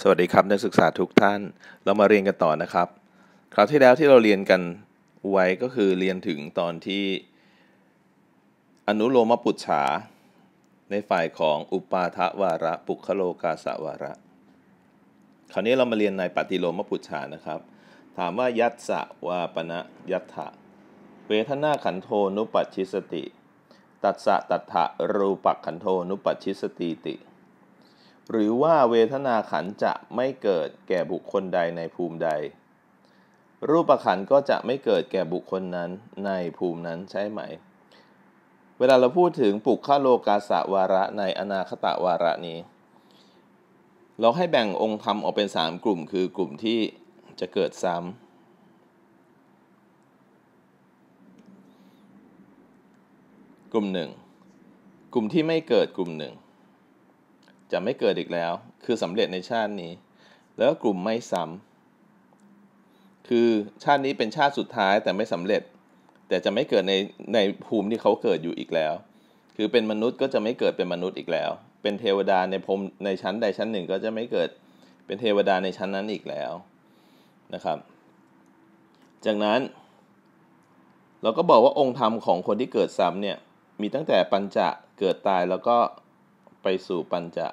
สวัสดีครับนักศึกษาทุกท่านเรามาเรียนกันต่อนะครับ คราวที่แล้วที่เราเรียนกันไว้ก็คือเรียนถึงตอนที่ อนุโลมปุจฉา ในฝ่ายของอุปาทวาระปุคโลกาสวาระ คราวนี้เรามาเรียนในปฏิโลมปุจฉานะครับ ถามว่ายัตสวาปณะยัตถะเวทนาขันโทนุปัชชิสติ ตัสสะตัถะรูปักขันโทนุปัชชิสติติหรือว่าเวทนาขันจะไม่เกิดแก่บุคคลใดในภูมิใด รูปขันก็จะไม่เกิดแก่บุคคลนั้นในภูมินั้นใช่ไหม เวลาเราพูดถึงปุกขโลกาสะวาระในอนาคตะวาระนี้ เราให้แบ่งองค์ธรรมออกเป็น3กลุ่มคือกลุ่มที่จะเกิดซ้ำกลุ่มหนึ่งกลุ่มที่ไม่เกิดกลุ่มหนึ่งจะไม่เกิดอีกแล้ว คือสำเร็จในชาตินี้ แล้วกลุ่มไม่ซ้ำคือชาตินี้เป็นชาติสุดท้ายแต่ไม่สำเร็จ แต่จะไม่เกิดในในภูมิที่เขาเกิดอยู่อีกแล้ว คือเป็นมนุษย์ก็จะไม่เกิดเป็นมนุษย์อีกแล้ว เป็นเทวดาในพรมในชั้นใดชั้นหนึ่งก็จะไม่เกิดเป็นเทวดาในชั้นนั้นอีกแล้วนะครับ จากนั้น เราก็บอกว่าองค์ธรรมของคนที่เกิดซ้ำเนี่ย มีตั้งแต่ปัญจะเกิดตายแล้วก็ไปสู่ปัญจะ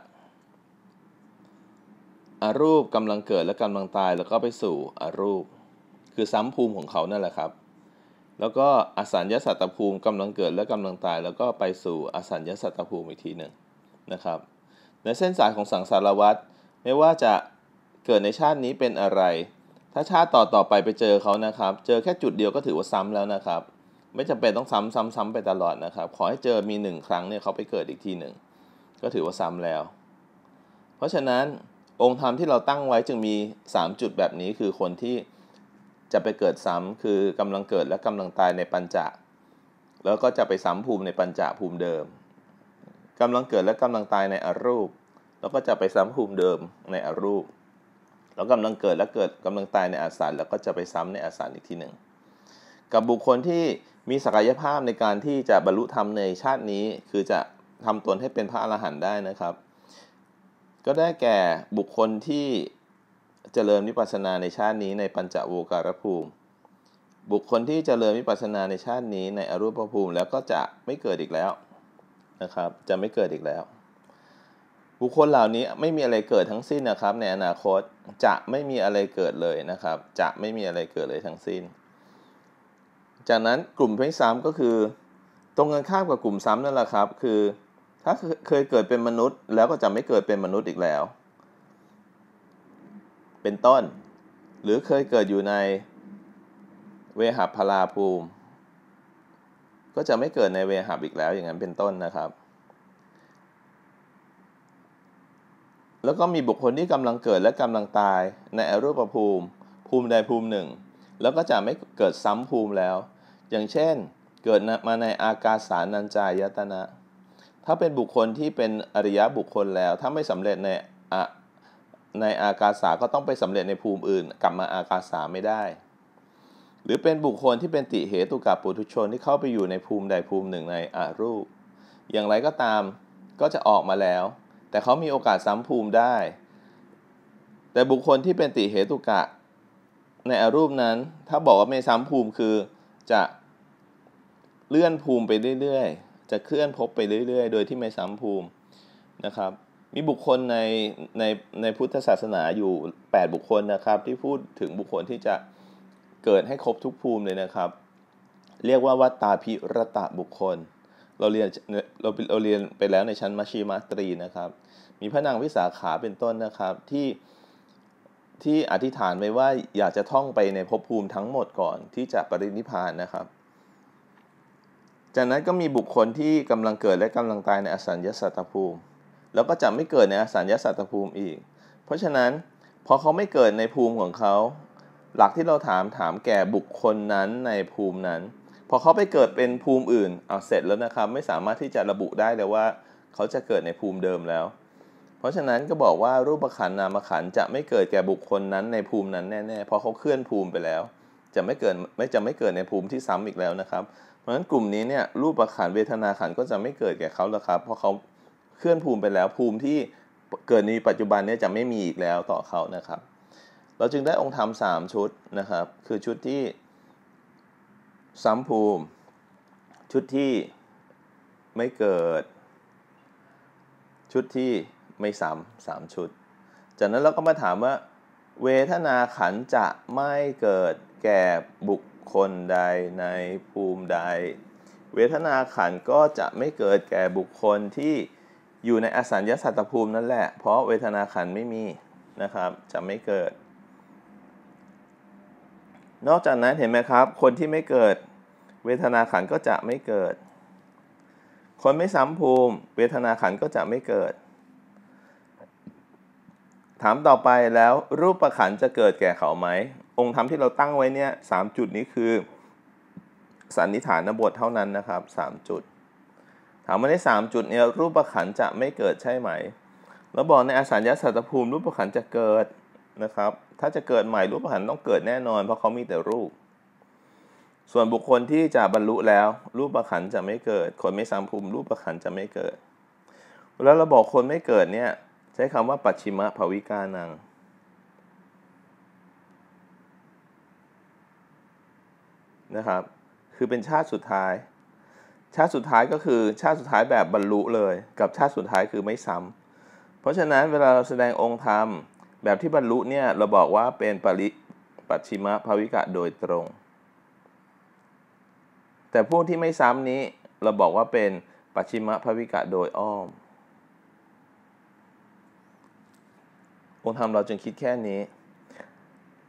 อรูปกำลังเกิดและกำลังตาย แล้วก็ไปสู่อรูป คือซ้ำภูมิของเขานั่นแหละครับแล้วก็อสัญญาสัตตภูมิกำลังเกิดและกำลังตาย แล้วก็ไปสู่อสัญญาสัตตภูมิอีกทีหนึ่งนะครับ ในเส้นสายของสังสารวัฏไม่ว่าจะเกิดในชาตินี้เป็นอะไร ถ้าชาติต่อต่อไปไปเจอเขานะครับ เจอแค่จุดเดียวก็ถือว่าซ้ำแล้วนะครับ ไม่จำเป็นต้องซ้ำๆๆไปตลอดนะครับขอให้เจอมีหนึ่งครั้งเนี่ยเขาไปเกิดอีกทีหนึ่งก็ถือว่าซ้ำแล้ว เพราะฉะนั้นองค์ธรรมที่เราตั้งไว้จึงมี3จุดแบบนี้คือคนที่จะไปเกิดซ้ำคือกำลังเกิดและกำลังตายในปัญจะ แล้วก็จะไปซ้ำภูมิในปัญจะภูมิเดิมกำลังเกิดและกำลังตายในอรูป แล้วก็จะไปซ้ำภูมิเดิมในอรูปแล้วกำลังเกิดและเกิดกำลังตายในอาสารแล้วก็จะไปซ้ำในอาสารอีกทีหนึ่งกับบุคคลที่มีศักยภาพในการที่จะบรรลุธรรมในชาตินี้คือจะทำตนให้เป็นพระอรหันต์ได้นะครับ ก็ได้แก่บุคคลที่เจริญวิปัสสนาในชาตินี้ในปัญจโวการภูมิ บุคคลที่เจริญวิปัสสนาในชาตินี้ในอรูปภูมิแล้วก็จะไม่เกิดอีกแล้วนะครับ จะไม่เกิดอีกแล้ว บุคคลเหล่านี้ไม่มีอะไรเกิดทั้งสิ้นนะครับ ในอนาคตจะไม่มีอะไรเกิดเลยนะครับ จะไม่มีอะไรเกิดเลยทั้งสิ้นจากนั้นกลุ่มที่สามก็คือ ตรงกันข้ามกับกลุ่มซ้ำนั่นแหละครับ คือถ้าเคยเกิดเป็นมนุษย์แล้วก็จะไม่เกิดเป็นมนุษย์อีกแล้ว เป็นต้น หรือเคยเกิดอยู่ในเวหาพลาภูมิ ก็จะไม่เกิดในเวหาอีกแล้วอย่างนั้นเป็นต้นนะครับ แล้วก็มีบุคคลที่กำลังเกิดและกำลังตายในอรูปภูมิ ภูมิใดภูมิหนึ่งแล้วก็จะไม่เกิดซ้ำภูมิแล้ว อย่างเช่นเกิดมาในอากาสานัญจายตนะถ้าเป็นบุคคลที่เป็นอริยะบุคคลแล้ว ถ้าไม่สำเร็จในในอากาสาก็ต้องไปสำเร็จในภูมิอื่นกลับมาอากาสาไม่ได้ หรือเป็นบุคคลที่เป็นติเหตุกับปุถุชนที่เข้าไปอยู่ในภูมิใดภูมิหนึ่งในอารูป อย่างไรก็ตามก็จะออกมาแล้ว แต่เขามีโอกาสซ้ำภูมิได้ แต่บุคคลที่เป็นติเหตุกะในอารูปนั้น ถ้าบอกว่าไม่ซ้ำภูมิคือจะเลื่อนภูมิไปเรื่อยจะเคลื่อนพบไปเรื่อยๆ โดยที่ไม่ซ้ำภูมินะครับ มีบุคคลในในในพุทธศาสนาอยู่ 8 บุคคลนะครับ ที่พูดถึงบุคคลที่จะเกิดให้ครบทุกภูมิเลยนะครับ เรียกว่าวัตตาภิรตะบุคคล เราเรียนเราเราเรียนไปแล้วในชั้นมัชชีมาตรีนะครับ มีพระนางวิสาขาเป็นต้นนะครับที่ที่อธิษฐานไว้ว่าอยากจะท่องไปในภพภูมิทั้งหมดก่อนที่จะปรินิพานนะครับจากนั้นก็มีบุคคลที่กำลังเกิดและกำลังตายในอสัญญาสัตตภูมิ แล้วก็จะไม่เกิดในอสัญญาสัตตภูมิอีก เพราะฉะนั้นพอเขาไม่เกิดในภูมิของเขา หลักที่เราถามถามแก่บุคคลนั้นในภูมินั้น พอเขาไปเกิดเป็นภูมิอื่นเอาเสร็จแล้วนะครับ ไม่สามารถที่จะระบุได้เลยว่า เขาจะเกิดในภูมิเดิมแล้ว เพราะฉะนั้นก็บอกว่ารูปขันนามขันจะไม่เกิดแก่บุคคลนั้นในภูมินั้นแน่ๆเพราะเขาเคลื่อนภูมิไปแล้ว จะไม่เกิดไม่จะไม่เกิดในภูมิที่ซ้ำอีกแล้วนะครับเพราะฉะนั้นกลุ่มนี้เนี่ยรูปประขันเวทนาขันก็จะไม่เกิดแก่เขาแล้วครับเพราะเขาเคลื่อนภูมิไปแล้วภูมิที่เกิดในปัจจุบันเนี่ยจะไม่มีอีกแล้วต่อเขานะครับเราจึงได้องค์ธรรมสามชุดนะครับคือชุดที่ซ้ำภูมิ ชุดที่ไม่เกิด ชุดที่ไม่ซ้ำสามชุด จากนั้นเราก็มาถามว่า เวทนาขันจะไม่เกิดแก่บุคคลใดในภูมิใด เวทนาขันก็จะไม่เกิดแก่บุคคลที่อยู่ในอสัญญาสัตตภูมินั่นแหละเพราะเวทนาขันไม่มีนะครับจะไม่เกิด นอกจากนั้นเห็นไหมครับคนที่ไม่เกิด เวทนาขันก็จะไม่เกิด คนไม่ซ้ำภูมิ เวทนาขันก็จะไม่เกิด ถามต่อไปแล้วรูปประขันจะเกิดแก่เขาไหมองค์ธรรมที่เราตั้งไว้เนี่ยสามจุดนี้คือสันนิฐานบทเท่านั้นนะครับสามจุดถามว่าในสามจุดเนี่ยรูปประขันจะไม่เกิดใช่ไหม แล้วบอกในอสัญญาสัตภูมิ รูปประขันจะเกิดนะครับ ถ้าจะเกิดใหม่ รูปประขันต้องเกิดแน่นอน เพราะเขามีแต่รูป ส่วนบุคคลที่จะบรรลุแล้ว รูปประขันจะไม่เกิด คนไม่สามภูมิ รูปประขันจะไม่เกิดแล้วเราบอกคนไม่เกิดเนี่ยใช้คำว่าปัจฉิมภวิกานังนะครับคือเป็นชาติสุดท้าย ชาติสุดท้ายก็คือชาติสุดท้ายแบบบรรลุเลยกับชาติสุดท้ายคือไม่ซ้ำ เพราะฉะนั้นเวลาเราแสดงองค์ธรรม แบบที่บรรลุเนี่ยเราบอกว่าเป็นปริปัชิมะภาวิกะโดยตรง แต่พวกที่ไม่ซ้ำนี้เราบอกว่าเป็นปัชิมะภาวิกะโดยอ้อม องค์ธรรมเราจึงคิดแค่นี้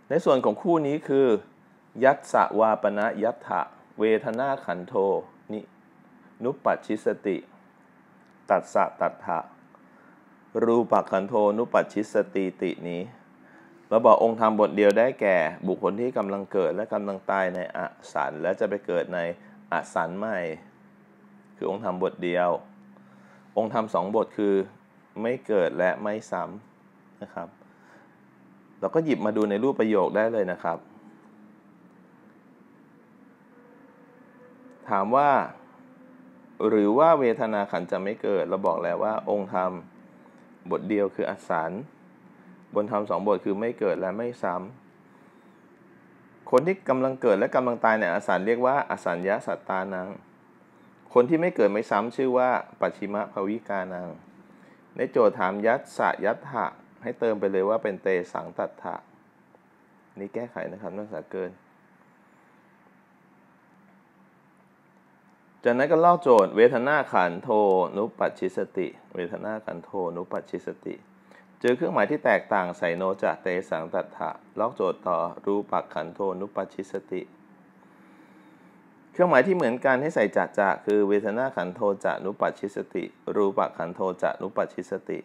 ในส่วนของคู่นี้คือยัตสวาปนะยัตถะเวทนาขันโทนิ นุปปัชิสติ ตัดสะตัดถะ รูปขันโทนุปปัชิสติ ตินี้เราบอกองค์ธรรมบทเดียวได้แก่ บุคคลที่กำลังเกิดและกำลังตายในอสันและจะไปเกิดในอสันใหม่ คือองค์ธรรมบทเดียว องค์ธรรมสองบทคือไม่เกิดและไม่ซ้ำนะครับ เราก็หยิบมาดูในรูปประโยคได้เลยนะครับถามว่า หรือว่าเวทนาขันจะไม่เกิดเราบอกแล้วว่าองค์ธรรมบทเดียวคืออสารบนธรรมสองบทคือไม่เกิดและไม่ซ้ำ คนที่กำลังเกิดและกำลังตายในอสารเรียกว่า อสัญญาสัตตานัง คนที่ไม่เกิดไม่ซ้ำชื่อว่า ปัชิมะภวิกานังในโจทย์ถามยัตสะยัตถะให้เติมไปเลยว่าเป็นเตสังตัตถะนี่แก้ไขนะครับ นัาศึกษาเกินจากนั้นก็เล่าโจทย์เวทนาขันโทนุปัชชิสติ เวทนาขันโทนุปัชชิสติ เจอเครื่องหมายที่แตกต่างใส่โนจาเตสังตัทฐะลอกโจทย์ต่อรูปักขันโทนุปัชชิสติ เครื่องหมายที่เหมือนกันให้ใส่จะจะคือเวทนาขันโทจะนุปัชชิสติ รูปักขันโทจะนุปัชชิสติ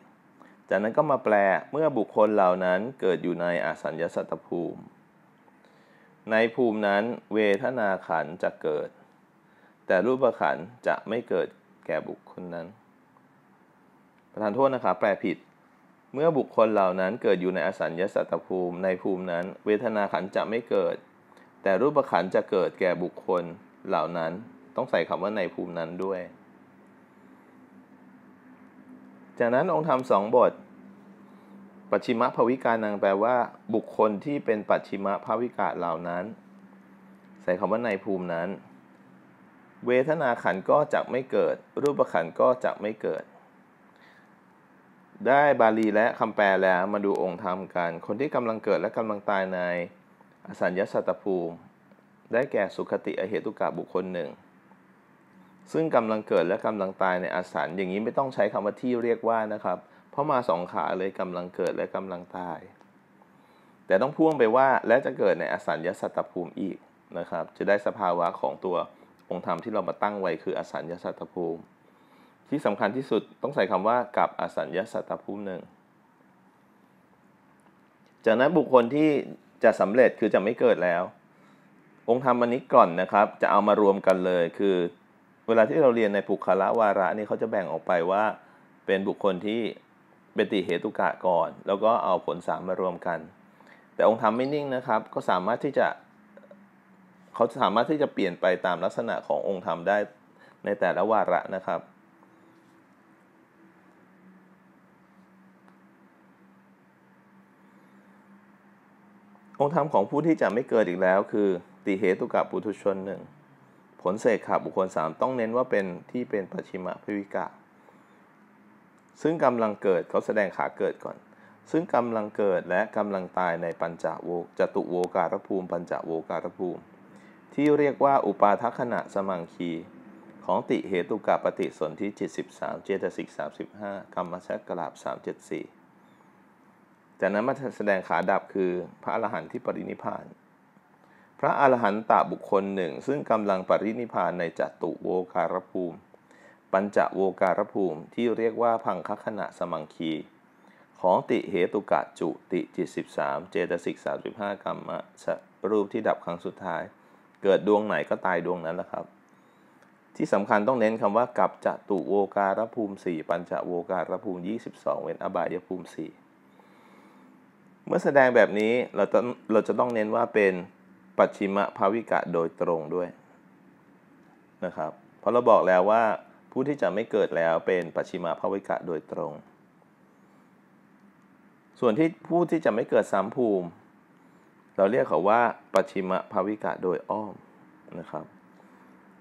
จากนั้นก็มาแปลเมื่อบุคคลเหล่านั้นเกิดอยู่ในอสัญญสัตตภูมิ ในภูมินั้นเวทนาขันจะเกิดแต่รูปขันจะไม่เกิดแก่บุคคลนั้น ประธานโทษนะครับแปลผิด เมื่อบุคคลเหล่านั้นเกิดอยู่ในอสัญญาสัตตภูมิในภูมินั้น เวทนาขันจะไม่เกิด แต่รูปขันจะเกิดแก่บุคคลเหล่านั้น ต้องใส่คำว่าในภูมินั้นด้วย จากนั้นองค์ธรรมสองบท ปัจฉิมภวิการนางแปลว่า บุคคลที่เป็นปัจฉิมภวิกาเหล่านั้น ใส่คำว่าในภูมินั้นเวทนาขันก็จะไม่เกิด รูปขันก็จะไม่เกิด ได้บาลีและคำแปลแล้วมาดูองค์ธรรมกัน คนที่กำลังเกิดและกำลังตายในอสัญญาสัตภูมิ ได้แก่สุขติอเหตุกะบุคคลหนึ่ง ซึ่งกำลังเกิดและกำลังตายในอสัญอย่างนี้ไม่ต้องใช้คำว่าที่เรียกว่านะครับ เพราะมาสองขาเลยกำลังเกิดและกำลังตาย แต่ต้องพ่วงไปว่า และจะเกิดในอสัญญาสัตภูมิอีกนะครับ จะได้สภาวะของตัวองค์ธรรมที่เรามาตั้งไว้คือ อสัญญาสัตตภูมิ ที่สำคัญที่สุดต้องใส่คำว่ากับอสัญญาสัตตภูมิหนึ่ง จากนั้นบุคคลที่จะสำเร็จคือจะไม่เกิดแล้ว องค์ธรรมอันนี้ก่อนนะครับ จะเอามารวมกันเลยคือ เวลาที่เราเรียนในปุคละวาระนี่เขาจะแบ่งออกไปว่า เป็นบุคคลที่เป็นติเหตุกะก่อน แล้วก็เอาผลสามมารวมกัน แต่องค์ธรรมไม่นิ่งนะครับก็สามารถที่จะเขาสามารถที่จะเปลี่ยนไปตามลักษณะขององค์ธรรมได้ในแต่ละวาระนะครับ องค์ธรรมของผู้ที่จะไม่เกิดอีกแล้วคือติเหตุกับปุถุชนหนึ่ง ผลเสกขับบุคคล 3 ต้องเน้นว่าเป็นที่เป็นปัชิมะพิวิกะ ซึ่งกำลังเกิดเขาแสดงขาเกิดก่อน ซึ่งกำลังเกิดและกำลังตายในปัญจโวจตุโวการภูมิปัญจโวการภูมิที่เรียกว่าอุปาทขณะสมังคี ของติเหตุกาปฏิสนธิจิตา3เจตสิก35กรรมชักราบ374จากนั้นมาแสดงขาดับคือพระอรหันต์ที่ปรินิพาน พระอรหันต์ตบุคคลหนึ่งซึ่งกำลังปรินิพานในจัตุโวการภูมิ ปัญจโวการภูมิที่เรียกว่าพังคขณะสมังคี ของติเหตุกะจุติจิตสสิบามเจตสิกสสามิบห้ากรรมชรูปที่ดับครั้งสุดท้ายเกิดดวงไหนก็ตายดวงนั้นแหละครับ ที่สำคัญต้องเน้นคำว่ากับจะตุโวการภูมิ 4 ปัญจโวการภูมิ 22 เว้นอบายภูมิ 4 เมื่อแสดงแบบนี้เราจะเราจะต้องเน้นว่าเป็นปัจฉิมภาวิกะโดยตรงด้วยนะครับเพราะเราบอกแล้วว่าผู้ที่จะไม่เกิดแล้วเป็นปัจฉิมภาวิกะโดยตรง ส่วนที่ผู้ที่จะไม่เกิดสามภูมิเราเรียกเขาว่าปชิมะภาวิกะโดยอ้อมนะครับ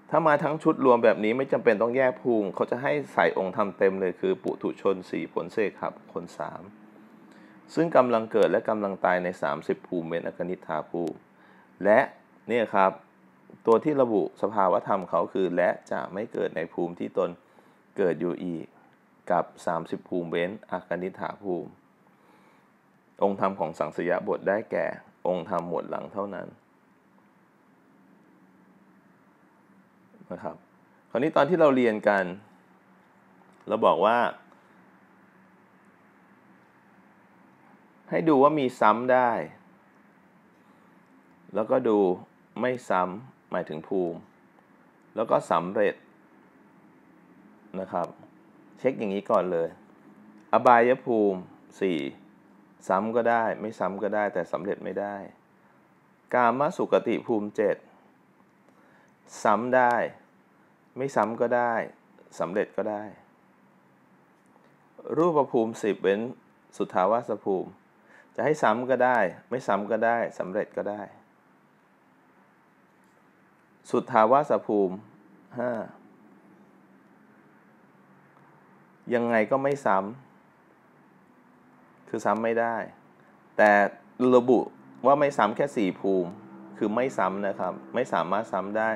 ถ้ามาทั้งชุดรวมแบบนี้ไม่จำเป็นต้องแยกภูมิ เขาจะให้ใส่องค์ธรรมเต็มเลยคือ ปุถุชนสี่ผลเสกครับ คนสามซึ่งกำลังเกิดและกำลังตายใน 30 ภูมิเป็นอกนิธาภูมิ และ เนี่ยครับ ตัวที่ระบุสภาวธรรมเขาคือ และจะไม่เกิดในภูมิที่ตนเกิดอยู่อีกกับ 30 ภูมิเว้นอากนิธาภูมิ องค์ธรรมของสังสยบทได้แก่องค์ธรรมหมวดหลังเท่านั้นนะครับ คราวนี้ตอนที่เราเรียนกัน เราบอกว่า ให้ดูว่ามีซ้ำได้ แล้วก็ดูไม่ซ้ำหมายถึงภูมิ แล้วก็สำเร็จนะครับ เช็คอย่างนี้ก่อนเลย อบายภูมิ4ซ้ำก็ได้ไม่ซ้ำก็ได้ แต่สำเร็จไม่ได้กามสุกติภูมิเจ็ดซ้ำได้ ไม่ซ้ำก็ได้ สำเร็จก็ได้ รูปภูมิสิบเว้น สุทธาวาสภูมิ จะให้ซ้ำก็ได้ ไม่ซ้ำก็ได้ สำเร็จก็ได้ สุทธาวาสภูมิห้ายังไงก็ไม่ซ้ำคือซ้ำไม่ได้ แต่ระบุว่าไม่ซ้ำแค่ 4 ภูมิ คือไม่ซ้ำนะครับ ไม่สามารถซ้ำได้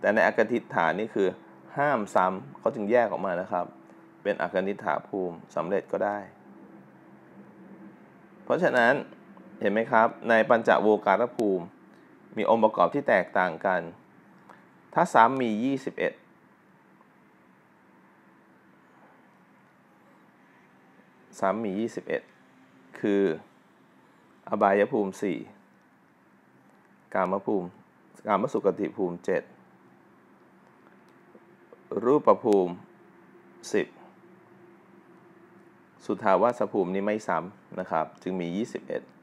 แต่ในอักติฐานนี่คือห้ามซ้ำ เขาจึงแยกออกมานะครับ เป็นอักติฐาภูมิสำเร็จก็ได้ เพราะฉะนั้นเห็นไหมครับ ในปัญจโวการภูมิ มีองค์ประกอบที่แตกต่างกัน ถ้าซ้ำมี 21ส้ำมียี่สิบเอ็ดคืออบายภูมิ 4 กามภูมิกามสุกติภูมิ 7 รูปภูมิ 10 สุทาวาสภูมินี้ไม่ซ้ำนะครับจึงมี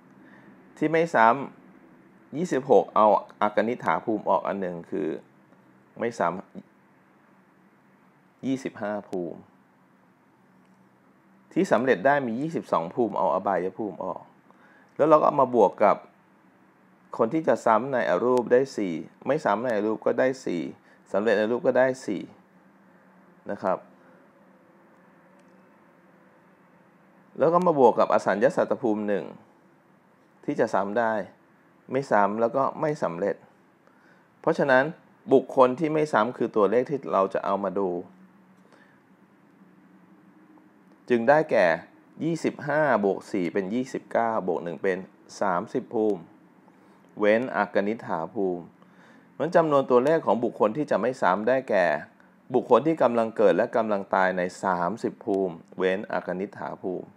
21 ที่ไม่ซ้ำ26 เอาอากนิฐาภูมิออกอันหนึ่งคือไม่ซ้ำ25 ภูมิที่สำเร็จได้มี 22 ภูมิเอาอบายภูมิออก แล้วเราก็มาบวกกับคนที่จะซ้ำในอรูปได้ 4 ไม่ซ้ำในอรูปก็ได้ 4 สำเร็จในรูปก็ได้ 4 นะครับ แล้วก็มาบวกกับอสัญญาสัตตภูมิ1ที่จะซ้ำได้ ไม่ซ้ำแล้วก็ไม่สำเร็จ เพราะฉะนั้นบุคคลที่ไม่ซ้ำคือตัวเลขที่เราจะเอามาดูจึงได้แก่ 25บวก4 เป็น 29บวก1เป็น 30 ภูมิ เว้นอักนิฐาภูมิ มันจำนวนตัวเลขของบุคคลที่จะไม่ซ้ำได้แก่ บุคคลที่กำลังเกิดและกำลังตายใน 30 ภูมิ เว้นอักนิฐาภูมิ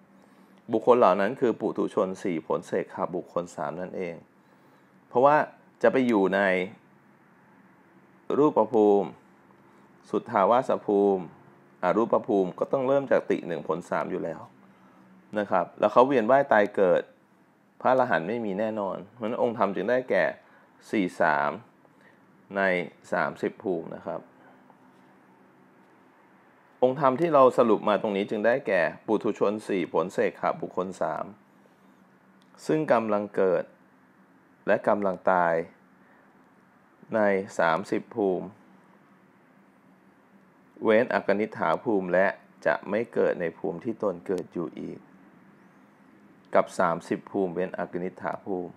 บุคคลเหล่านั้นคือ ปุถุชน 4 ผลเสกขาบุคคล 3 นั่นเอง เพราะว่าจะไปอยู่ใน รูปภูมิ สุทธาวาสภูมิหารูปภูมิก็ต้องเริ่มจากติหนึ่งผลสามอยู่แล้วนะครับ แล้วเขาเวียนว่ายตายเกิดพระอรหันต์ไม่มีแน่นอน เพราะนั้นองค์ธรรมจึงได้แก่สี่สามในสามสิบภูมินะครับ องค์ธรรมที่เราสรุปมาตรงนี้จึงได้แก่ ปุถุชนสี่ผลเสกขบุคคลสามซึ่งกำลังเกิด และกำลังตาย ใน 30 ภูมิเว้นอกนิฐาภูมิและจะไม่เกิดในภูมิที่ตนเกิดอยู่อีก กับ 30 ภูมิเว้นอกนิฐาภูมิ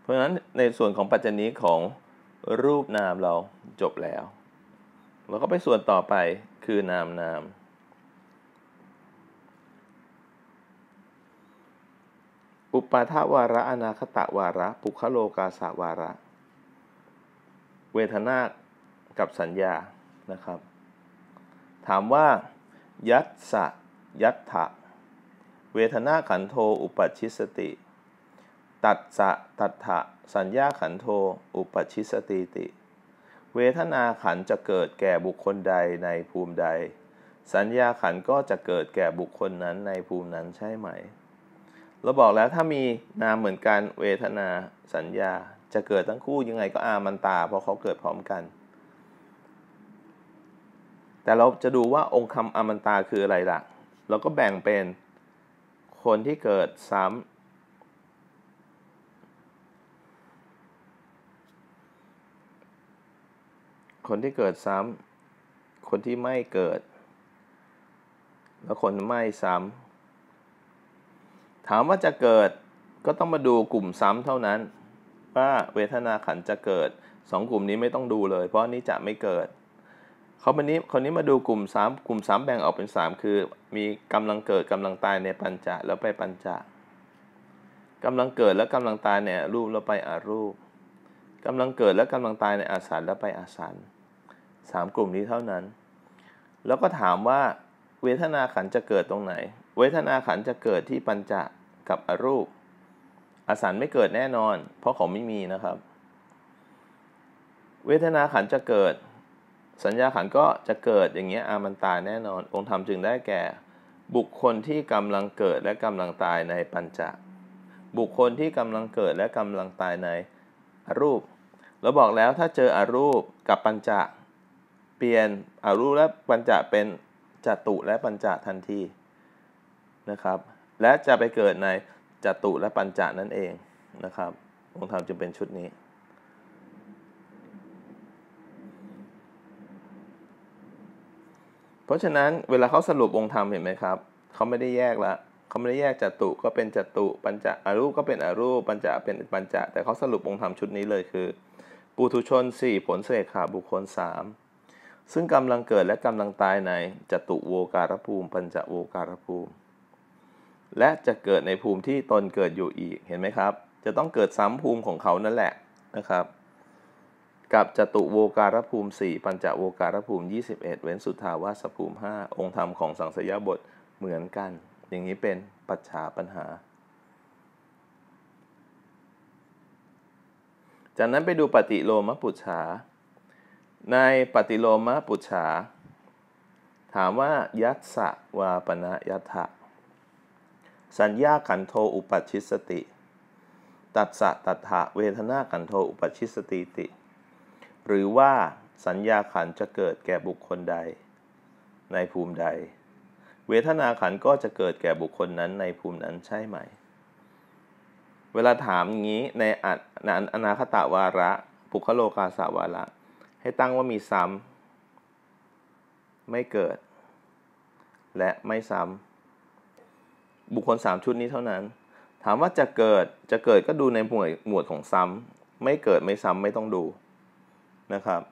เพราะฉะนั้นในส่วนของปัจจนี้ของรูปนามเราจบแล้ว เราก็ไปส่วนต่อไปคือนามนาม อุปาทวาระ อนาคตะวาระปุคโลกาสาวาระ เวทนา กับสัญญานะครับถามว่ายัตสะยัตถะเวทนาขันโทอุปชิสติตัดสะตัดถะสัญญาขันโทอุปชิสติติ เวทนาขันจะเกิดแก่บุคคลใดในภูมิใด สัญญาขันก็จะเกิดแก่บุคคลนั้นในภูมินั้นใช่ไหมเราบอกแล้วถ้ามีนามเหมือนกันเวทนาสัญญาจะเกิดทั้งคู่ยังไงก็อามันตาเพราะเขาเกิดพร้อมกันแต่เราจะดูว่าองค์คำอมันตาคืออะไรล่ะ เราก็แบ่งเป็นคนที่เกิดซ้ำคนที่เกิดซ้ำ คนที่ไม่เกิด แล้วคนไม่ซ้ำ ถามว่าจะเกิดก็ต้องมาดูกลุ่มซ้ำเท่านั้น ว่าเวทนาขันจะเกิดสองกลุ่มนี้ไม่ต้องดูเลยเพราะนี้จะไม่เกิดเขาวันนี้คนนี้มาดูกลุ่ม 3 กลุ่ม 3 แบ่งออกเป็น 3 คือ มีกำลังเกิดกำลังตายในปัญจะแล้วไปปัญจะ กำลังเกิดและกำลังตายในรูป แล้วไปอรูป กำลังเกิดและกำลังตายในอาสารแล้วไปอาสารสามกลุ่มนี้เท่านั้น แล้วก็ถามว่า เวทนาขันจะเกิดตรงไหน เวทนาขันจะเกิดที่ปัญจะกับอรูปอาสารไม่เกิดแน่นอน เพราะเขาไม่มีนะครับ เวทนาขันจะเกิดสัญญาขันก็จะเกิดอย่างเงี้ยอามันตายแน่นอน องค์ธรรมจึงได้แก่บุคคลที่กำลังเกิดและกำลังตายในปัญจบุคคลที่กำลังเกิดและกำลังตายในอรูปเราบอกแล้วถ้าเจออรูปกับปัญจเปลี่ยนอรูปและปัญจเป็นจตุและปัญจทันทีนะครับและจะไปเกิดในจตุและปัญจนั่นเองนะครับองค์ธรรมจึงเป็นชุดนี้เพราะฉะนั้นเวลาเขาสรุปองค์ธรรมเห็นไหมครับ เขาไม่ได้แยกละเขาไม่ได้แยกจัตุก็เป็นจัตุปัญจอรูปก็เป็นอรูปปัญจเป็นปัญจแต่เขาสรุปองค์ธรรมชุดนี้เลยคือปุถุชน 4 ผลเสกขาบุคคล 3 ซึ่งกำลังเกิดและกำลังตายในจตุโวการภูมิ ปัญจโวการภูมิ และจะเกิดในภูมิที่ตนเกิดอยู่อีกเห็นไหมครับ จะต้องเกิดซ้ำภูมิของเขานั่นแหละนะครับกับจตุโวการภูมิ 4 ปัญจโวการภูมิ 21 เว้นสุทาวาสภูมิ 5 องค์ธรรมของสังสยบทเหมือนกัน อย่างนี้เป็นปัจฉาปัญหาจากนั้นไปดูปฏิโลมปุจฉาในปฏิโลมปุจฉา ถามว่ายัตสะวาปณะยัตถะสัญญาขันโทอุปัชิสติ ตัดสะตัดถะเวทนาขันโทอุปัชิสติติหรือว่าสัญญาขันจะเกิดแก่บุคคลใดในภูมิใด เวทนาขันก็จะเกิดแก่บุคคลนั้นในภูมินั้นใช่ไหมเวลาถามงี้ในอนาคตาวาระ ปุคโลกาสาวาระ ให้ตั้งว่ามีซ้ำ ไม่เกิด และไม่ซ้ำ บุคคลสามชุดนี้เท่านั้น ถามว่าจะเกิดจะเกิดก็ดูในหมวดหมวดของซ้ำไม่เกิดไม่ซ้ำ ไม่ต้องดูนะครับ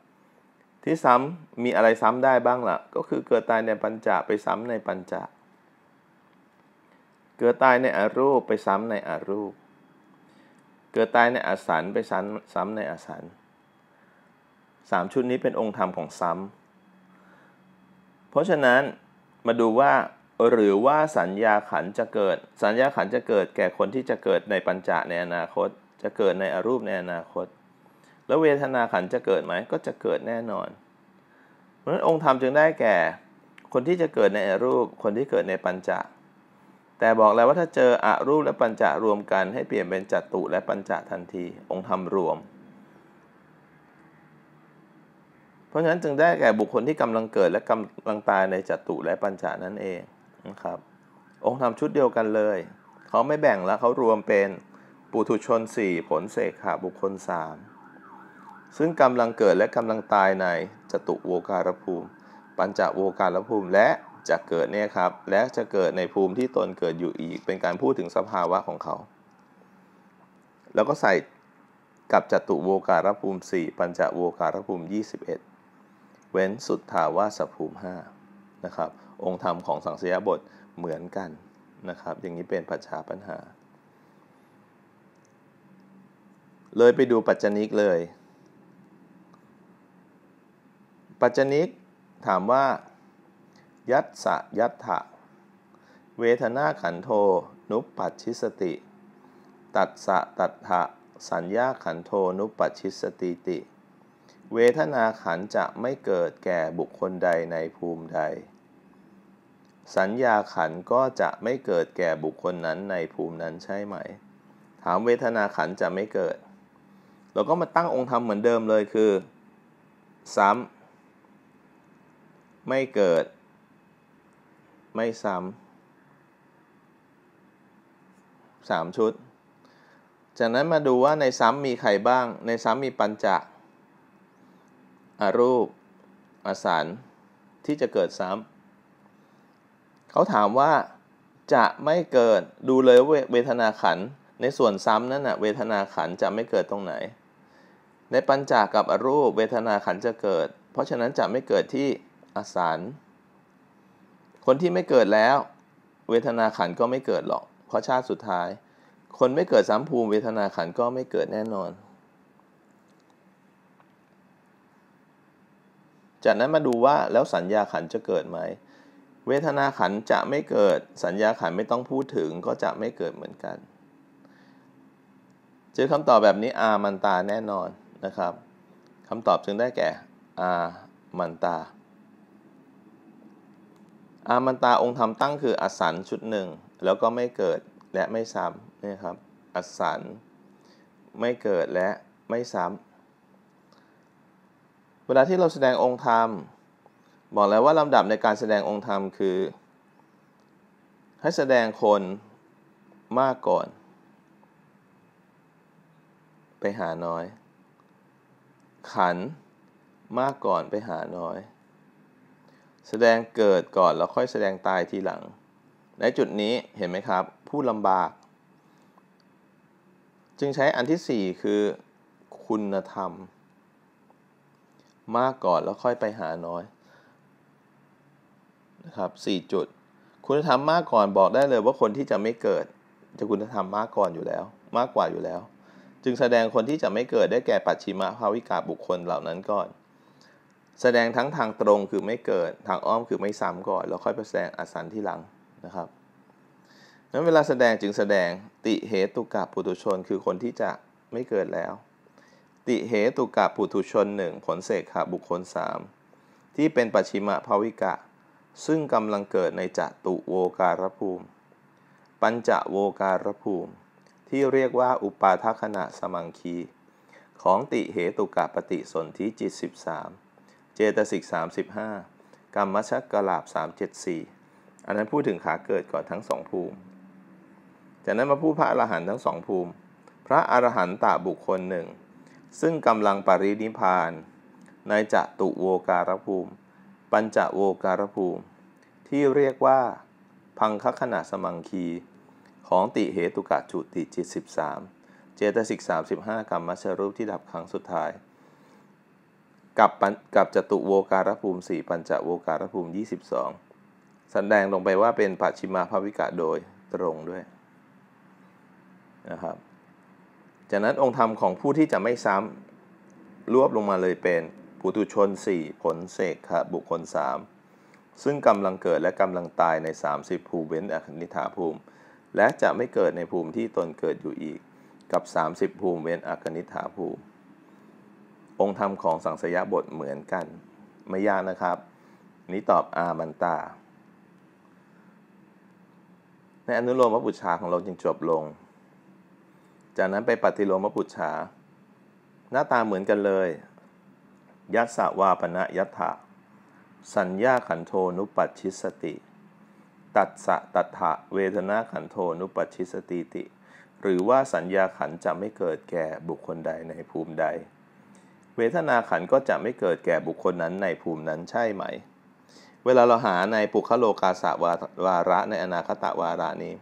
ที่ซ้ำมีอะไรซ้ำได้บ้างละ่ะก็คือเกิดตายในปัญจไปซ้ำในปัญจเกิดตายในอรูปไปซ้ำในอรูป เกิดตายในอสันไปซ้ำซ้ำในอสันสามชุดนี้เป็นองค์ธรรมของซ้ำ เพราะฉะนั้นมาดูว่าหรือว่าสัญญาขันจะเกิดสัญญาขันจะเกิดแก่คนที่จะเกิดในปัญจในอนาคต จะเกิดในอรูปในอนาคตแล้วเวทนาขันจะเกิดไหมก็จะเกิดแน่นอน เพราะฉะนั้นองค์ธรรมจึงได้แก่คนที่จะเกิดในอรูปคนที่เกิดในปัญจ แต่บอกแล้วว่าถ้าเจออรูปและปัญจรวมกันให้เปลี่ยนเป็นจัตุและปัญจทันที องค์ธรรมรวม เพราะฉะนั้นจึงได้แก่บุคคลที่กำลังเกิดและกำลังตายในจัตุและปัญจนั่นเองนะครับองค์ธรรมชุดเดียวกันเลยเขาไม่แบ่งแล้วเขารวมเป็นปุถุชน4ผลเสกขาบุคคล3ซึ่งกำลังเกิดและกำลังตายในจตุโวการภูมิ ปัญจโวการภูมิและจะเกิดเนี่ยครับและจะเกิดในภูมิที่ตนเกิดอยู่อีก เป็นการพูดถึงสภาวะของเขา แล้วก็ใส่กับจตุโวการภูมิ 4 ปัญจโวการภูมิ 21 เว้นสุดทาวาสภูมิ5นะครับองค์ธรรมของสังสยบทเหมือนกันนะครับ อย่างนี้เป็นปัจฉาปัญหา เลยไปดูปัจจนิกเลยปัจจนิกถามว่า ยัตสะยัตถะเวทนาขันโทนุปปัชชิสติ ตัดสะตัดถะสัญญาขันโทนุปปัชชิสติติ เวทนาขันจะไม่เกิดแก่บุคคลใดในภูมิใด สัญญาขันก็จะไม่เกิดแก่บุคคลนั้นในภูมินั้นใช่ไหม ถามเวทนาขันจะไม่เกิด เราก็มาตั้งองค์ธรรมเหมือนเดิมเลยคือซ้ำไม่เกิด ไม่ซ้ำสามชุด จากนั้นมาดูว่าในซ้ำมีใครบ้าง ในซ้ำมีปัญจะอรูป อสารที่จะเกิดซ้ำเขาถามว่าจะไม่เกิด ดูเลยเวทนาขัน ในส่วนซ้ำนั่นนะเวทนาขันจะไม่เกิดตรงไหน ในปัญจากับอรูปเวทนาขันจะเกิด เพราะฉะนั้นจะไม่เกิดที่อสันคนที่ไม่เกิดแล้ว เวทนาขันก็ไม่เกิดหรอก เพราะชาติสุดท้าย คนไม่เกิดสัมภูมิ เวทนาขันก็ไม่เกิดแน่นอน จากนั้นมาดูว่าแล้วสัญญาขันจะเกิดไหม เวทนาขันจะไม่เกิดสัญญาขันไม่ต้องพูดถึงก็จะไม่เกิดเหมือนกัน เจอคำตอบแบบนี้อามันตาแน่นอนนะครับคำตอบจึงได้แก่อามันตาอามันตาองค์ธรรมตั้งคืออสันชุดหนึ่งแล้วก็ไม่เกิดและไม่ซ้ำนี่ครับอสันไม่เกิดและไม่ซ้ำเวลาที่เราแสดงองค์ธรรมบอกแล้วว่าลำดับในการแสดงองค์ธรรมคือ ให้แสดงคนมากก่อน ไปหาน้อย ขันมากก่อนไปหาน้อยแสดงเกิดก่อนแล้วค่อยแสดงตายทีหลัง ในจุดนี้เห็นไหมครับผู้ลำบาก จึงใช้อันที่ 4 คือ คุณธรรม มากก่อนแล้วค่อยไปหาน้อยนะครับ4จุดคุณธรรมมากก่อนบอกได้เลยว่าคนที่จะไม่เกิดจะคุณธรรมมากก่อนอยู่แล้วมากกว่าอยู่แล้ว จึงแสดงคนที่จะไม่เกิดได้แก่ปัจฉิมภาวิกาบุคคลเหล่านั้นก่อนแสดงทั้งทางตรงคือไม่เกิดทางอ้อมคือไม่ซ้ำก่อนแล้วค่อยไปแสดงอสันที่หลังนะครับนั้นเวลาแสดงจึงแสดงติเหตุกับปุถุชนคือคนที่จะไม่เกิดแล้ว ติเหตุกับปุถุชนหนึ่งผลเสกขาบุคคลสามที่เป็นปัจฉิมภาวิกะ ซึ่งกำลังเกิดในจตุโวการภูมิ ปัญจโวการภูมิ ที่เรียกว่าอุปาทคณะสมังคี ของติเหตุกับปฏิสนธิจิต13เจตสิก35กรรมชักกลาบ374 อันนั้นพูดถึงขาเกิดก่อนทั้งสองภูมิจากนั้นมาพูดพระอรหันต์ทั้งสองภูมิ พระอรหันต์ตะบุคคลหนึ่ง ซึ่งกำลังปรินิพาน ในจตุโวการภูมิ ปัญจโวการภูมิ ที่เรียกว่า พังคขณะสมังคี ของติเหตุกะจุติจิต13เจตสิก35กรรมชรูปที่ดับครั้งสุดท้ายกับกับจตุโวการภูมิ 4 ปัญจโวการภูมิ 22สแสแดงลงไปว่าเป็น ปัจฉิมาภาวิกะโดยตรงด้วยนะครับจากนั้นองค์ ธรรม ของผู้ที่จะไม่ซ้ำ รวบลงมาเลยเป็นปุตุชน 4 ผล เสกข บุคคล 3 ซึ่งกำลังเกิดและกำลังตายใน 30 ภูเว้นอคนิธาภูมิ และจะไม่เกิดในภูมิที่ตนเกิดอยู่อีกกับ 30 ภูมิเว้นอคนิธาภูมิองค์ธรรมของสังสยบทเหมือนกัน ไม่ยากนะครับ นี้ตอบอามันตา ในอนุโลมวัปุชาของเราจึงจบลง จากนั้นไปปฏิโลมวัปุชา หน้าตาเหมือนกันเลย ยัตสวาปณะยัตถะสัญญาขันโทนุปัชชิสติ ตัดสะตัถะเวทนาขันโทนุปัชชิสติติ หรือว่าสัญญาขันจะไม่เกิดแก่บุคคลใดในภูมิใดเวทนาขันก็จะไม่เกิดแก่บุคคลนั้นในภูมินั้นใช่ไหม เวลาเราหาในปุคโลกาสาวาระ ในอนาคตวาระนี้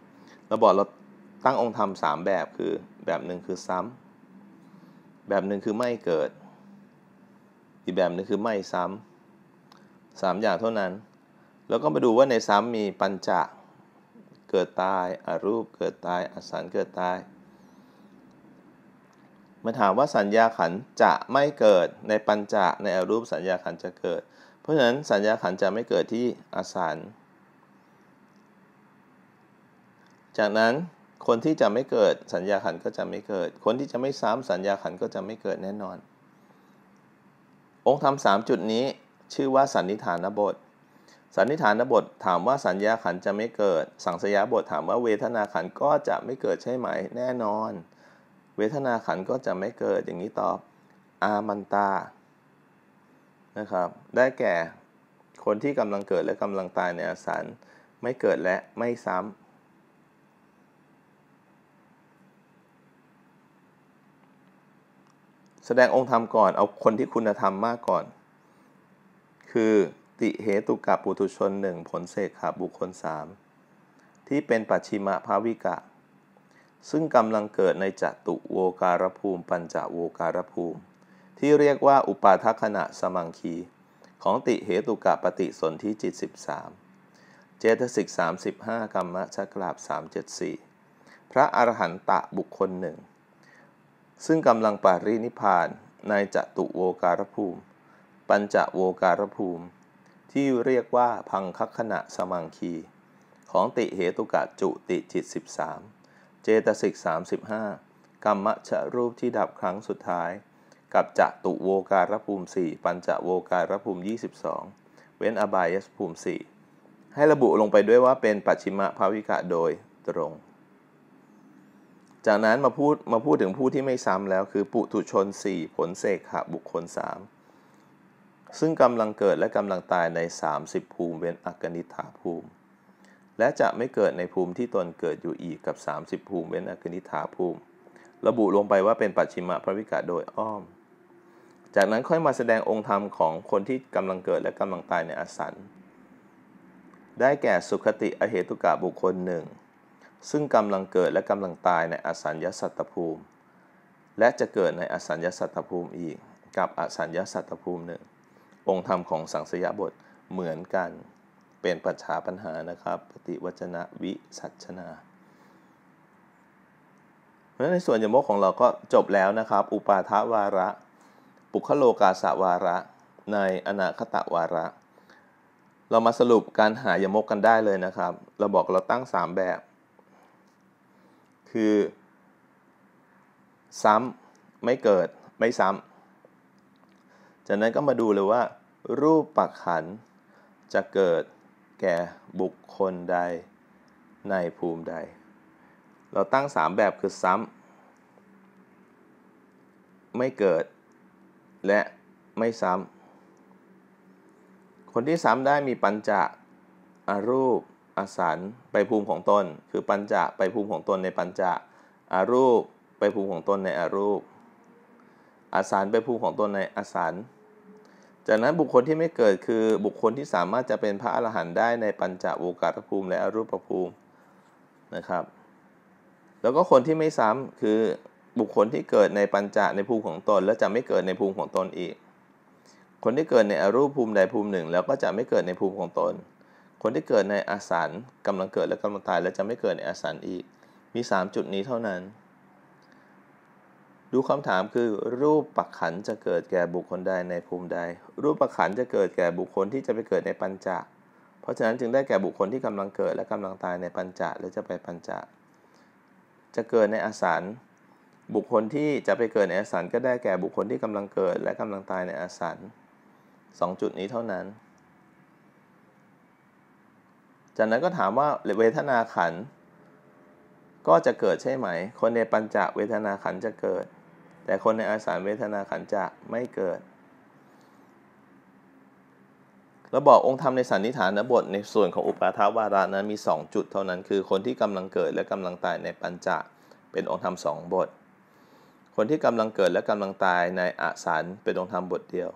เราบอกเราตั้งองค์ธรรมสามแบบคือ แบบหนึ่งคือซ้ำ แบบหนึ่งคือไม่เกิด อีกแบบนึงคือไม่ซ้ำสามอย่างเท่านั้น แล้วก็มาดูว่าในซ้ำมีปัญจเกิดตายอารูปเกิดตาย อสันเกิดตายมาถามว่าสัญญาขันจะไม่เกิดในปัญจะ ในอรูปสัญญาขันจะเกิด เพราะฉะนั้นสัญญาขันจะไม่เกิดที่อสันจากนั้นคนที่จะไม่เกิดสัญญาขันก็จะไม่เกิด คนที่จะไม่ซ้ำสัญญาขันก็จะไม่เกิดแน่นอน องค์ธรรมสามจุดนี้ ชื่อว่าสันนิฐานบท สันนิฐานบทถามว่าสัญญาขันจะไม่เกิด สังสยาบท ถามว่าเวทนาขันก็จะไม่เกิดใช่ไหมแน่นอนเวทนาขันก็จะไม่เกิดอย่างนี้ตอบอามันตานะครับได้แก่คนที่กำลังเกิดและกำลังตายในอสันไม่เกิดและไม่ซ้ำแสดงองค์ธรรมก่อน เอาคนที่คุณธรรมมากก่อน คือติเหตุกับปุถุชนหนึ่งผลเสกขับบุคคลสามที่เป็นปัจฉิมภาวิกะซึ่งกำลังเกิดในจตุโวการภูมิ ปัญจโวการภูมิ ที่เรียกว่าอุปาทขณะสมังคี ของติเหตุกะปฏิสนธิจิต13เจตสิก 35 กรรมชกราบ374พระอรหันตะบุคคลหนึ่ง ซึ่งกำลังปารินิพานในจตุโวการภูมิ ปัญจโวการภูมิ ที่เรียกว่าพังคขณะสมังคี ของติเหตุกะจุติจิต13เจตสิก35 กรรมชะรูปที่ดับครั้งสุดท้าย กับจะตุโวการภูมิ 4 ปัญจโวการภูมิ 22 เว้นอบายสภูมิ 4 ให้ระบุลงไปด้วยว่าเป็นปัจฉิมภาวิกะโดยตรง จากนั้นมาพูดมาพูดถึงผู้ที่ไม่ซ้ำแล้วคือปุถุชน 4 ผลเสกขบุคคล 3 ซึ่งกำลังเกิดและกำลังตายใน 30 ภูมิเว้นอกนิธาภูมิและจะไม่เกิดในภูมิที่ตนเกิดอยู่อีกกับ30 ภูมิเว้นอคนิฐาภูมิ ระบุลงไปว่าเป็นปัจฉิมะพระวิกะโดยอ้อม จากนั้นค่อยมาแสดงองค์ธรรมของคนที่กำลังเกิดและกำลังตายในอสันได้แก่สุขติอเหตุกะบุคคลหนึ่ง ซึ่งกำลังเกิดและกำลังตายในอสัญญสัตตภูมิ และจะเกิดในอสัญญสัตตภูมิอีก กับอสัญญสัตตภูมิหนึ่ง องค์ธรรมของสังสยบทเหมือนกันเป็นปัจฉาปัญหานะครับ ปฏิวัจนะวิสัชนาเพราะฉะนั้นในส่วนยมกของเราก็จบแล้วนะครับ อุปาทวาระ ปุคโลกาสวาระ ในอนาคตวาระ เรามาสรุปการหายมกกันได้เลยนะครับ เราบอกเราตั้ง 3 แบบ คือ ซ้ำไม่เกิด ไม่ซ้ำ จากนั้นก็มาดูเลยว่า รูปปักขันจะเกิดแก่บุคคลใดในภูมิใด เราตั้ง 3 แบบคือซ้ำไม่เกิด และไม่ซ้ำ คนที่ซ้ำได้มีปัญจะอรูปอสันไปภูมิของ ตน คือปัญจะ ไปภูมิของตน ในปัญจะอารูปไปภูมิของ ตน ในอารูปอสันไปภูมิของตนในอสันจากนั้นบุคคลที่ไม่เกิดคือบุคคลที่สามารถจะเป็นพระอรหันต์ได้ในปัญจโอกาสภูมิและอรูปภูมินะครับ แล้วก็คนที่ไม่ซ้ำคือ บุคคลที่เกิดในปัญจในภูมิของตน และจะไม่เกิดในภูมิของตนอีก คนที่เกิดในอรูปภูมิใดภูมิหนึ่ง แล้วก็จะไม่เกิดในภูมิของตน คนที่เกิดในอาสันกำลังเกิดและกำลังตายและจะไม่เกิดในอาสันอีก มี 3 จุดนี้เท่านั้นดูคำถามคือ รูปปักขันจะเกิดแก่บุคคลใดในภูมิใด รูปปักขันจะเกิดแก่บุคคลที่จะไปเกิดในปัญจะ เพราะฉะนั้นจึงได้แก่บุคคลที่กำลังเกิดและกำลังตายในปัญจะหรือจะไปปัญจะ จะเกิดในอาสันบุคคลที่จะไปเกิดในอาสันก็ได้แก่บุคคลที่กำลังเกิดและกำลังตายในอาสันสองจุดนี้เท่านั้นจากนั้นก็ถามว่าเวทนาขันก็จะเกิดใช่ไหม คนในปัญจเวทนาขันจะเกิดแต่คนในอาสารเวทนาขันจะไม่เกิดเราบอกองค์ธรรมในสันนิฐานบท ในส่วนของอุปาทาวาระนั้นมี 2 จุดเท่านั้น คือคนที่กำลังเกิดและกำลังตายในปัญจะเป็นองค์ธรรมสองบท คนที่กำลังเกิดและกำลังตายในอาสารเป็นองค์ธรรมบทเดียว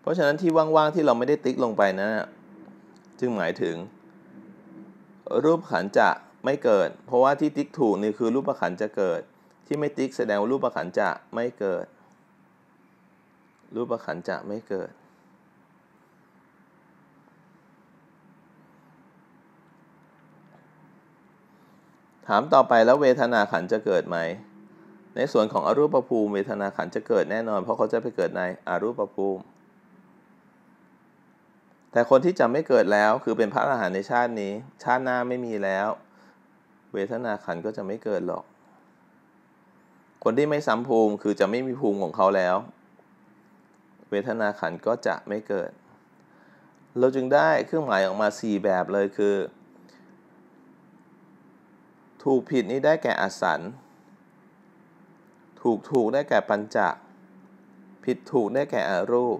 เพราะฉะนั้นที่ว่างๆ ที่เราไม่ได้ติ๊กลงไปนะั้นจึงหมายถึง รูปขันจะไม่เกิด เพราะว่าที่ติ๊กถูกนี่คือรูปขันจะเกิดที่ไม่ติ๊กแสดงว่ารูปประขันจะไม่เกิด รูปประขันจะไม่เกิด ถามต่อไปแล้วเวทนาขันจะเกิดไหม ในส่วนของอรูปภูมิ เวทนาขันจะเกิดแน่นอน เพราะเขาจะไปเกิดในอรูปภูมิ แต่คนที่จะไม่เกิดแล้วคือเป็นพระอรหันต์ในชาตินี้ ชาติหน้าไม่มีแล้ว เวทนาขันก็จะไม่เกิดหรอกคนที่ไม่ซ้ำภูมิคือจะไม่มีภูมิของเขาแล้ว เวทนาขันก็จะไม่เกิด เราจึงได้เครื่องหมายออกมา 4 แบบเลยคือ ถูกผิดนี้ได้แก่อสันถูกถูกได้แก่ปัญจะผิดถูกได้แก่อรูป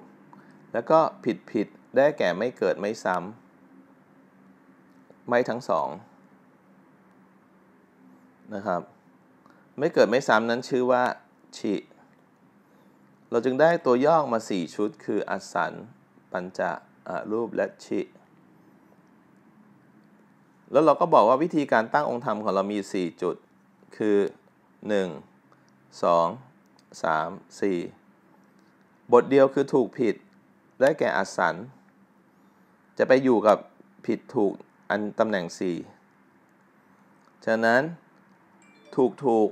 แล้วก็ผิดผิดได้แก่ไม่เกิดไม่ซ้ำไม่ทั้งสองนะครับไม่เกิดไม่ซ้ำนั้นชื่อว่าชิเราจึงได้ตัวย่อมา 4 ชุด คืออสันปัญจะอรูปและชิแล้วเราก็บอกว่าวิธีการตั้งองค์ธรรมของเรามี 4 จุด คือ 1 2 3 4 บทเดียวคือถูกผิดได้แก่อสันจะไปอยู่กับผิดถูกอันตำแหน่ง4ฉะนั้นถูกถูก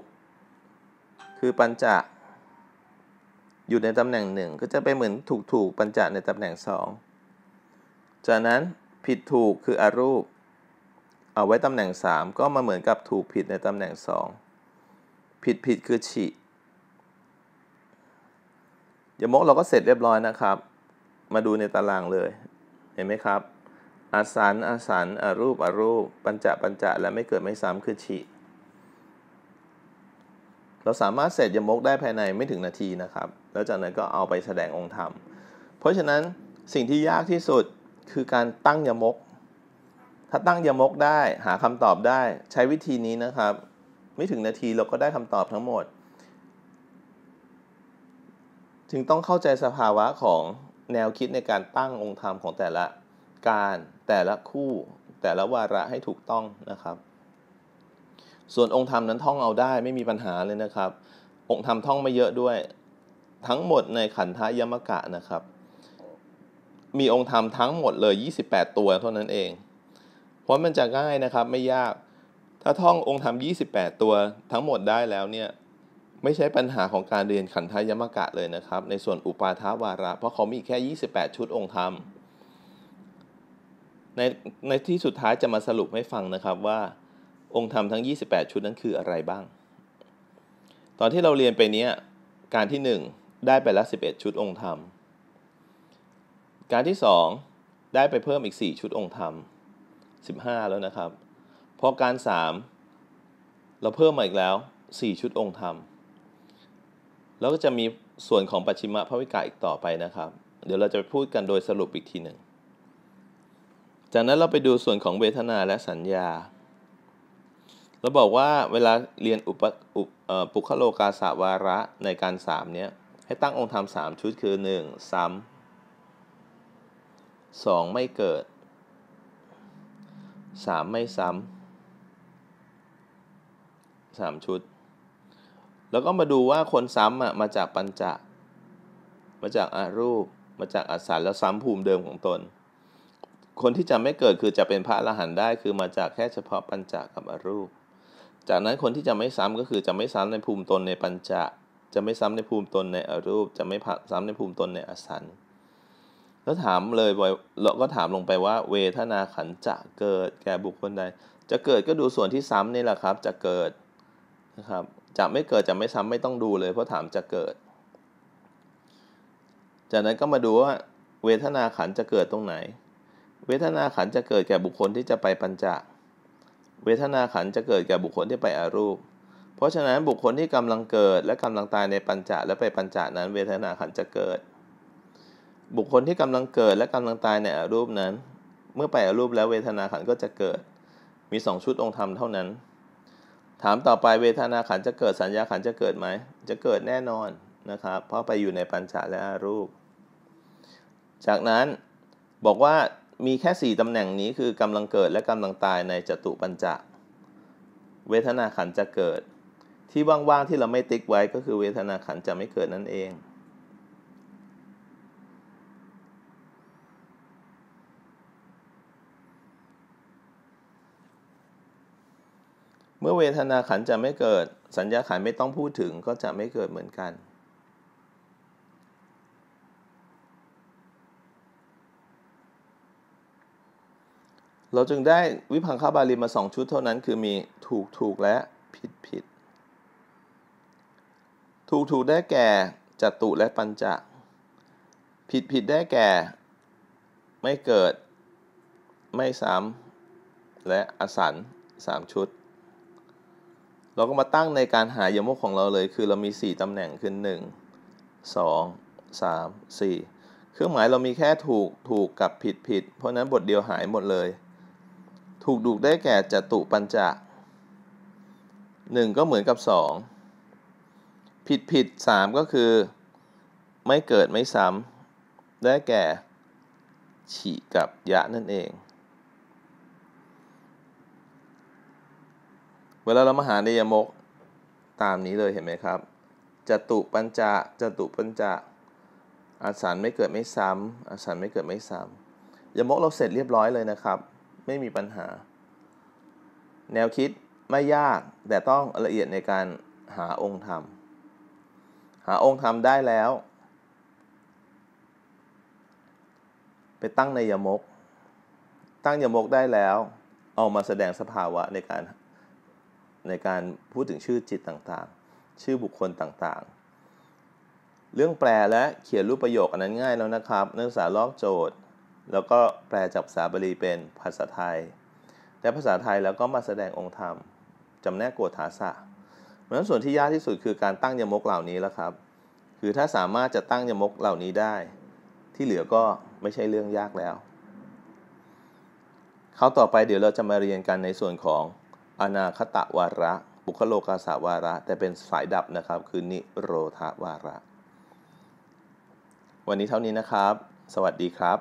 คือปัญจะอยู่ในตำแหน่งหนึ่งก็จะไปเหมือนถูกถูกปัญจะในตำแหน่งสองจากนั้นผิดถูกคืออรูป เอาไว้ตำแหน่งสามก็มาเหมือนกับถูกผิดในตำแหน่งสองผิดผิดคือฉิยมกเราก็เสร็จเรียบร้อยนะครับ มาดูในตารางเลยเห็นไหมครับอาสันอาสันอรูปอรูป ปัญจะปัญจะและไม่เกิดไม่ซ้ำคือฉีเราสามารถเสร็จยมกได้ภายในไม่ถึงนาทีนะครับ แล้วจากนั้นก็เอาไปแสดงองค์ธรรม เพราะฉะนั้นสิ่งที่ยากที่สุดคือการตั้งยมก ถ้าตั้งยมกได้ หาคำตอบได้ใช้วิธีนี้นะครับไม่ถึงนาทีเราก็ได้คำตอบทั้งหมด จึงต้องเข้าใจสภาวะของแนวคิดในการตั้งองค์ธรรมของแต่ละการแต่ละคู่ แต่ละวาระให้ถูกต้องนะครับส่วนองค์ธรรมนั้นท่องเอาได้ไม่มีปัญหาเลยนะครับ องค์ธรรมท่องไม่เยอะด้วย ทั้งหมดในขันธยมกะนะครับ มีองค์ธรรมทั้งหมดเลย 28 ตัวเท่านั้นเอง เพราะมันจะง่ายนะครับไม่ยากถ้าท่ององค์ธรรม28 ตัว ทั้งหมดได้แล้วเนี่ยไม่ใช่ปัญหาของการเรียนขันธยมกะเลยนะครับ ในส่วนอุปาทาวาระเพราะเขามีแค่ 28 ชุดองค์ธรรมในในที่สุดท้ายจะมาสรุปให้ฟังนะครับว่าองค์ธรรมทั้ง 28 ชุดนั้นคืออะไรบ้าง ตอนที่เราเรียนไปเนี้ย การที่ 1 ได้ไปละ11 ชุดองค์ธรรม การที่ 2 ได้ไปเพิ่มอีก 4 ชุดองค์ธรรม 15 แล้วนะครับ พอการ 3 เราเพิ่มมาอีกแล้ว 4 ชุดองค์ธรรมแล้วก็จะมีส่วนของปัจฉิมภวิกาอีกต่อไปนะครับ เดี๋ยวเราจะพูดกันโดยสรุปอีกทีหนึ่งจากนั้นเราไปดูส่วนของเวทนาและสัญญาเราบอกว่าเวลาเรียนอุปุปุคโลกาสาวาระในการสามเนี้ยให้ตั้งองค์ธรรมสามชุดคือหนึ่งซ้ำสองไม่เกิดสามไม่ซ้ำสามชุด แล้วก็มาดูว่าคนซ้ำอ่ะมาจากปัญจะ มาจากอารูปมาจากอาสานแล้วซ้ำภูมิเดิมของตน คนที่จะไม่เกิดคือจะเป็นพระอรหันต์ได้คือมาจากแค่เฉพาะปัญจกับอรูปจากนั้นคนที่จะไม่ซ้ำก็คือจะไม่ซ้ำในภูมิตนในปัญจะ จะไม่ซ้ำในภูมิตนในอรูปจะไม่ผัซ้ำในภูมิตนในอสันแล้วถามเลยเราก็ถามลงไปว่า เวทนาขันจะเกิดแก่บุคคลใดจะเกิดก็ดูส่วนที่ซ้ำนี่แหละครับจะเกิดนะครับจะไม่เกิดจะไม่ซ้ำไม่ต้องดูเลย เพราะถามจะเกิดจากนั้นก็มาดูว่าเวทนาขันจะเกิดตรงไหน เวทนาขันจะเกิดแก่บุคคลที่จะไปปัญจเวทนาขันจะเกิดแก่บุคคลที่ไปอรูป เพราะฉะนั้นบุคคลที่กำลังเกิดและกำลังตายในปัญจและไปปัญจนั้น เวทนาขันจะเกิด บุคคลที่กำลังเกิดและกำลังตายในอรูปนั้น เมื่อไปอรูปแล้วเวทนาขันก็จะเกิด มีสองชุดองค์ธรรมเท่านั้น ถามต่อไปเวทนาขันจะเกิดสัญญาขันจะเกิดไหม จะเกิดแน่นอนนะครับเพราะไปอยู่ในปัญจและอรูป จากนั้นบอกว่ามีแค่ 4 ตำแหน่งนี้คือกำลังเกิดและกำลังตายในจตุปัญจะเวทนาขันจะเกิด ที่ว่างๆที่เราไม่ติ๊กไว้ก็คือเวทนาขันจะไม่เกิดนั่นเอง เมื่อเวทนาขันจะไม่เกิด สัญญาขันไม่ต้องพูดถึงก็จะไม่เกิดเหมือนกันเราจึงได้วิพังคบาลีมาสองชุดเท่านั้น คือมีถูกถูกและผิดผิด ถูกถูกได้แก่จัตุและปัญจผิดผิดได้แก่ ไม่เกิดไม่ซ้ำและอสันสามชุด เราก็มาตั้งในการหายมกของเราเลย คือเรามี 4ตำแหน่งคือ1 2 3 4 เครื่องหมายเรามีแค่ถูกถูกกับผิดผิด เพราะนั้นบทเดียวหายหมดเลยถูกดูกได้แก่ จตุปัญจะหนึ่งก็ เหมือนกับสองผิดผิดสามก็คือ ไม่ เกิด ไม่ ซ้ำได้แก่ ฉีกับ ยะ นั่นเอง เวลา เรามาหาในยมก ตามนี้ เลย เห็นไหมครับ จตุปัญจะจตุปัญจะอาสานไม่ เกิด ไม่ ซ้ำอาสานไม่ เกิด ไม่ ซ้ำยมก เรา เสร็จ เรียบร้อย เลยนะครับไม่มีปัญหา แนวคิดไม่ยาก แต่ต้องละเอียดในการหาองค์ธรรมหาองค์ธรรมได้แล้ว ไปตั้งในยมก ตั้งยมกได้แล้ว เอามาแสดงสภาวะในการในการพูดถึงชื่อจิตต่างๆ ชื่อบุคคลต่างๆ เรื่องแปลและเขียนรูปประโยคอันนั้นง่ายแล้วนะครับนักศึกษาลอกโจทย์แล้วก็แปลจากภาษาบาลีเป็นภาษาไทยและภาษาไทยแล้วก็มาแสดงองค์ธรรมจำแนกโกฏฐาสะเพราะฉะนั้นส่วนที่ยากที่สุดคือการตั้งยมกเหล่านี้แล้วครับ คือถ้าสามารถจะตั้งยมกเหล่านี้ได้ ที่เหลือก็ไม่ใช่เรื่องยากแล้ว เขาต่อไปเดี๋ยวเราจะมาเรียนกันในส่วนของอนาคตวาระ บุคโลกาสาวาระ แต่เป็นสายดับนะครับ คือนิโรธวาระ วันนี้เท่านี้นะครับ สวัสดีครับ